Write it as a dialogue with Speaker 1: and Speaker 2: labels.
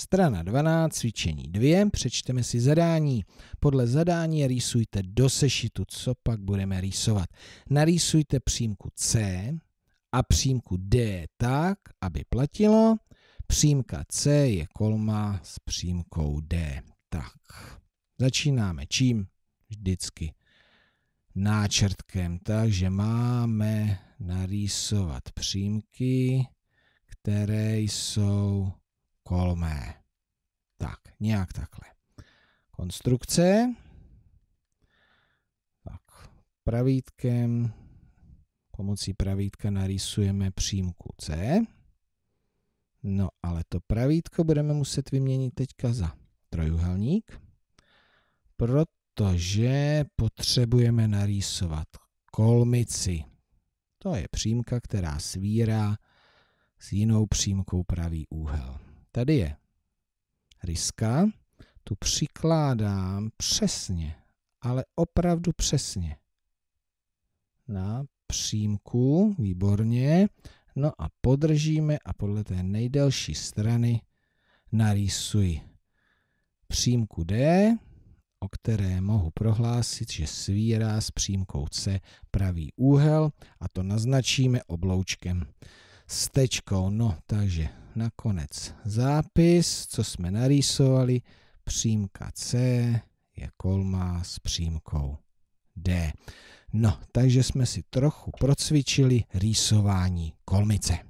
Speaker 1: Strana 12, cvičení 2, přečteme si zadání. Podle zadání rýsujte do sešitu, co pak budeme rýsovat. Narýsujte přímku C a přímku D tak, aby platilo. Přímka C je kolma s přímkou D. Tak, začínáme čím? Vždycky náčrtkem, takže máme narýsovat přímky, které jsou kolmé. Tak, nějak takhle. Konstrukce. Tak, pravítkem, pomocí pravítka narýsujeme přímku C. No ale to pravítko budeme muset vyměnit teďka za trojuhelník, protože potřebujeme narýsovat kolmici. To je přímka, která svírá s jinou přímkou pravý úhel. Tady je ryska. Tu přikládám přesně, ale opravdu přesně. Na přímku, výborně. No a podržíme a podle té nejdelší strany narýsuji přímku D, o které mohu prohlásit, že svírá s přímkou C pravý úhel a to naznačíme obloučkem s tečkou. No, takže nakonec zápis, co jsme narýsovali, přímka C je kolmá s přímkou D. No, takže jsme si trochu procvičili rýsování kolmice.